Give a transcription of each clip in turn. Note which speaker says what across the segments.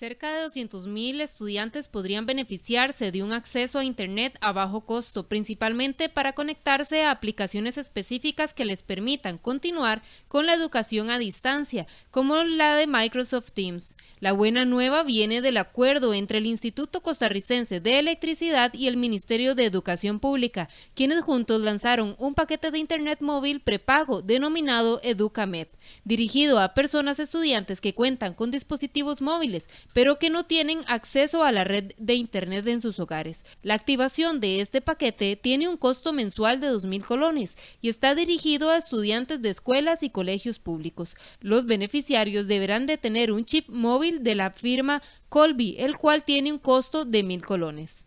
Speaker 1: Cerca de 200.000 estudiantes podrían beneficiarse de un acceso a Internet a bajo costo, principalmente para conectarse a aplicaciones específicas que les permitan continuar con la educación a distancia, como la de Microsoft Teams. La buena nueva viene del acuerdo entre el Instituto Costarricense de Electricidad y el Ministerio de Educación Pública, quienes juntos lanzaron un paquete de Internet móvil prepago denominado EducaMEP, dirigido a personas estudiantes que cuentan con dispositivos móviles pero que no tienen acceso a la red de Internet en sus hogares. La activación de este paquete tiene un costo mensual de 2.000 colones y está dirigido a estudiantes de escuelas y colegios públicos. Los beneficiarios deberán de tener un chip móvil de la firma Colby, el cual tiene un costo de 1.000 colones.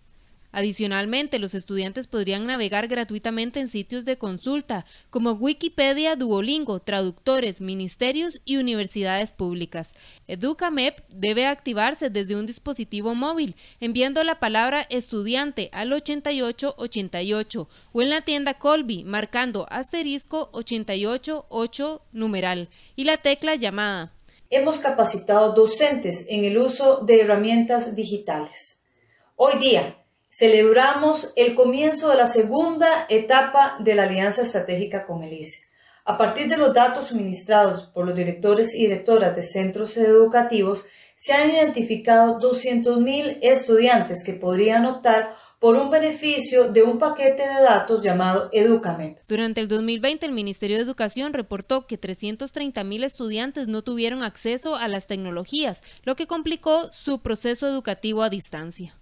Speaker 1: Adicionalmente, los estudiantes podrían navegar gratuitamente en sitios de consulta como Wikipedia, Duolingo, traductores, ministerios y universidades públicas. EducaMEP debe activarse desde un dispositivo móvil enviando la palabra estudiante al 8888 o en la tienda Colby marcando asterisco
Speaker 2: 888 numeral y la
Speaker 1: tecla llamada.
Speaker 2: Hemos capacitado docentes en el uso de herramientas digitales. Hoy día, celebramos el comienzo de la segunda etapa de la alianza estratégica con el ICE. A partir de los datos suministrados por los directores y directoras de centros educativos, se han identificado 200.000 estudiantes que podrían optar por un beneficio de un paquete de datos llamado Educament. Durante el 2020, el Ministerio
Speaker 1: de Educación reportó que 330.000 estudiantes no tuvieron acceso a las tecnologías,
Speaker 2: lo que complicó su proceso educativo a distancia.